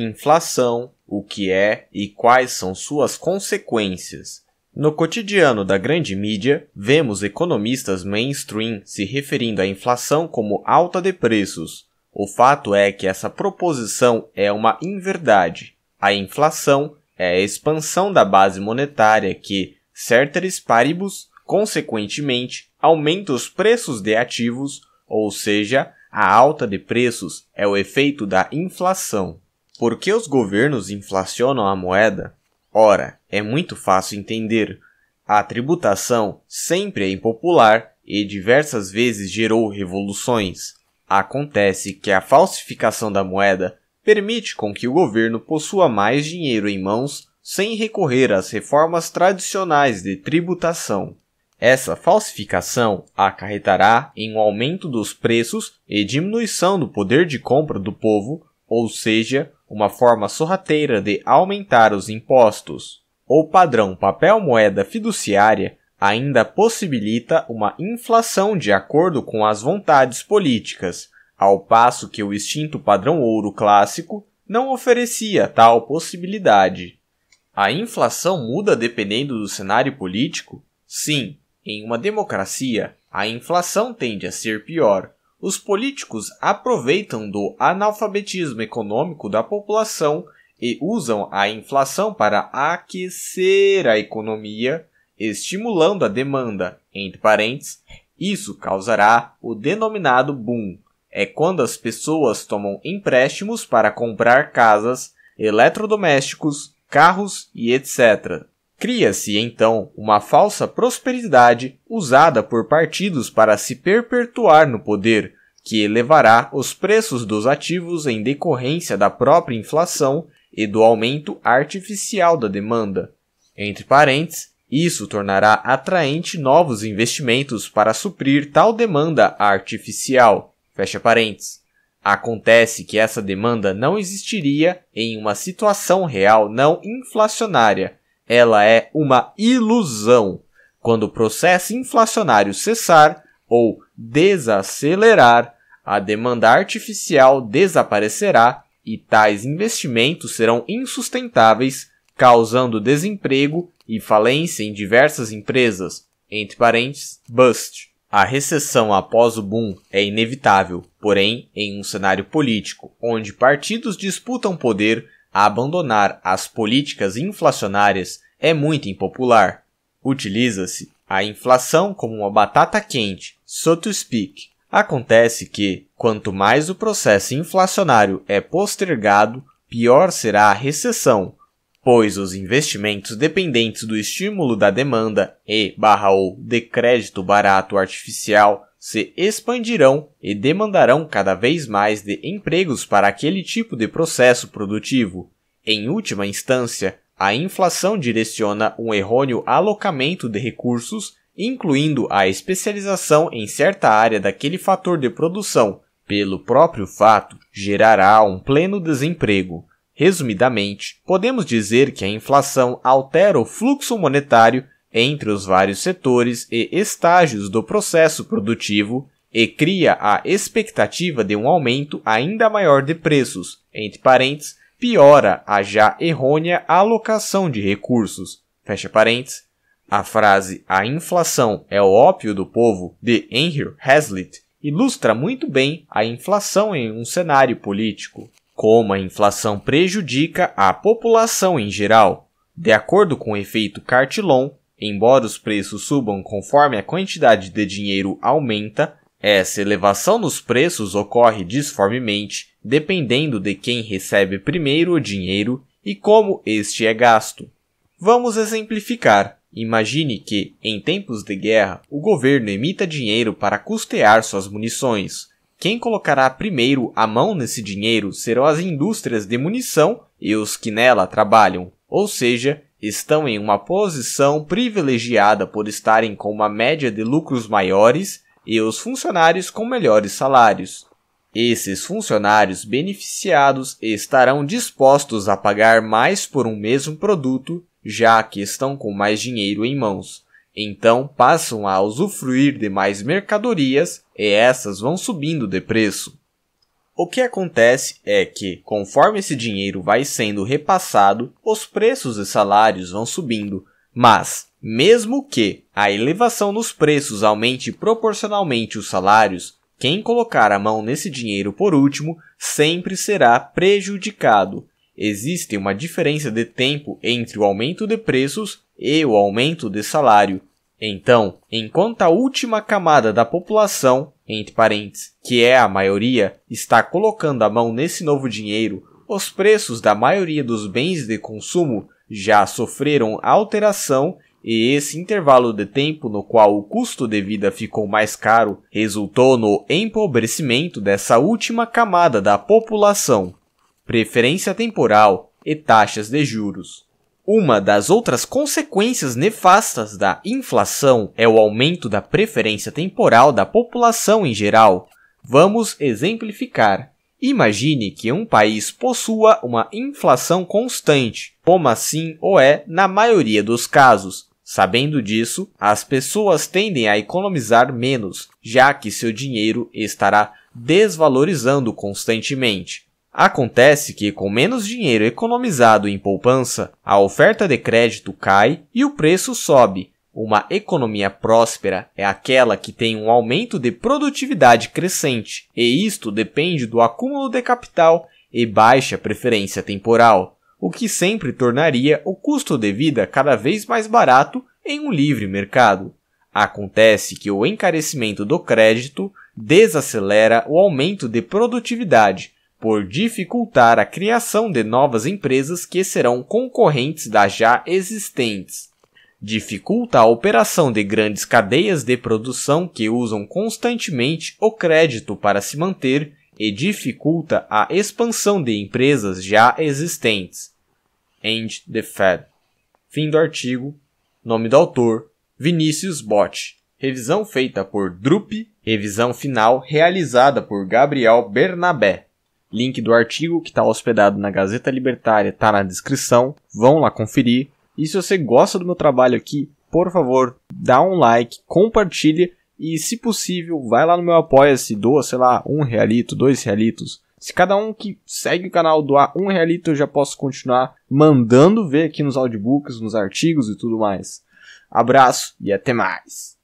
Inflação, o que é e quais são suas consequências. No cotidiano da grande mídia, vemos economistas mainstream se referindo à inflação como alta de preços. O fato é que essa proposição é uma inverdade. A inflação é a expansão da base monetária que, certeris paribus, consequentemente, aumenta os preços de ativos, ou seja, a alta de preços é o efeito da inflação. Por que os governos inflacionam a moeda? Ora, é muito fácil entender. A tributação sempre é impopular e diversas vezes gerou revoluções. Acontece que a falsificação da moeda permite com que o governo possua mais dinheiro em mãos sem recorrer às reformas tradicionais de tributação. Essa falsificação acarretará em um aumento dos preços e diminuição do poder de compra do povo, ou seja, uma forma sorrateira de aumentar os impostos. O padrão papel-moeda fiduciária ainda possibilita uma inflação de acordo com as vontades políticas, ao passo que o extinto padrão ouro clássico não oferecia tal possibilidade. A inflação muda dependendo do cenário político? Sim, em uma democracia, a inflação tende a ser pior, os políticos aproveitam do analfabetismo econômico da população e usam a inflação para aquecer a economia, estimulando a demanda. Entre parênteses, isso causará o denominado boom. É quando as pessoas tomam empréstimos para comprar casas, eletrodomésticos, carros e etc. Cria-se então uma falsa prosperidade usada por partidos para se perpetuar no poder, que elevará os preços dos ativos em decorrência da própria inflação e do aumento artificial da demanda. Entre parênteses, isso tornará atraente novos investimentos para suprir tal demanda artificial. Fecha parênteses. Acontece que essa demanda não existiria em uma situação real não inflacionária, ela é uma ilusão. Quando o processo inflacionário cessar ou desacelerar, a demanda artificial desaparecerá e tais investimentos serão insustentáveis, causando desemprego e falência em diversas empresas. Entre parênteses, bust. A recessão após o boom é inevitável, porém, em um cenário político onde partidos disputam poder, a abandonar as políticas inflacionárias é muito impopular. Utiliza-se a inflação como uma batata quente, so to speak. Acontece que, quanto mais o processo inflacionário é postergado, pior será a recessão, pois os investimentos dependentes do estímulo da demanda e ou de crédito barato artificial se expandirão e demandarão cada vez mais de empregos para aquele tipo de processo produtivo. Em última instância, a inflação direciona um errôneo alocamento de recursos, incluindo a especialização em certa área daquele fator de produção, pelo próprio fato, gerará um pleno desemprego. Resumidamente, podemos dizer que a inflação altera o fluxo monetário entre os vários setores e estágios do processo produtivo e cria a expectativa de um aumento ainda maior de preços, entre parênteses, piora a já errônea alocação de recursos. Fecha parênteses. A frase A inflação é o ópio do povo, de Henry Hazlitt, ilustra muito bem a inflação em um cenário político. Como a inflação prejudica a população em geral. De acordo com o efeito Cartilon, Embora os preços subam conforme a quantidade de dinheiro aumenta, essa elevação nos preços ocorre disformemente, dependendo de quem recebe primeiro o dinheiro e como este é gasto. Vamos exemplificar. Imagine que, em tempos de guerra, o governo emita dinheiro para custear suas munições. Quem colocará primeiro a mão nesse dinheiro serão as indústrias de munição e os que nela trabalham, ou seja, estão em uma posição privilegiada por estarem com uma média de lucros maiores e os funcionários com melhores salários. Esses funcionários beneficiados estarão dispostos a pagar mais por um mesmo produto, já que estão com mais dinheiro em mãos. Então passam a usufruir de mais mercadorias e essas vão subindo de preço. O que acontece é que, conforme esse dinheiro vai sendo repassado, os preços e salários vão subindo, mas, mesmo que a elevação nos preços aumente proporcionalmente os salários, quem colocar a mão nesse dinheiro por último sempre será prejudicado. Existe uma diferença de tempo entre o aumento de preços e o aumento de salário. Então, enquanto a última camada da população, entre parênteses, que é a maioria, está colocando a mão nesse novo dinheiro, os preços da maioria dos bens de consumo já sofreram alteração e esse intervalo de tempo no qual o custo de vida ficou mais caro resultou no empobrecimento dessa última camada da população. Preferência temporal e taxas de juros. Uma das outras consequências nefastas da inflação é o aumento da preferência temporal da população em geral. Vamos exemplificar. Imagine que um país possua uma inflação constante, como assim o é na maioria dos casos. Sabendo disso, as pessoas tendem a economizar menos, já que seu dinheiro estará desvalorizando constantemente. Acontece que, com menos dinheiro economizado em poupança, a oferta de crédito cai e o preço sobe. Uma economia próspera é aquela que tem um aumento de produtividade crescente, e isto depende do acúmulo de capital e baixa preferência temporal, o que sempre tornaria o custo de vida cada vez mais barato em um livre mercado. Acontece que o encarecimento do crédito desacelera o aumento de produtividade, por dificultar a criação de novas empresas que serão concorrentes das já existentes. Dificulta a operação de grandes cadeias de produção que usam constantemente o crédito para se manter e dificulta a expansão de empresas já existentes. End the Fed. Fim do artigo. Nome do autor: Vinícius Bott. Revisão feita por Drup. Revisão final realizada por Gabriel Bernabé. Link do artigo que está hospedado na Gazeta Libertária está na descrição. Vão lá conferir. E se você gosta do meu trabalho aqui, por favor, dá um like, compartilha e, se possível, vai lá no meu Apoia-se, doa, sei lá, um realito, dois realitos. Se cada um que segue o canal doar um realito, eu já posso continuar mandando ver aqui nos audiobooks, nos artigos e tudo mais. Abraço e até mais!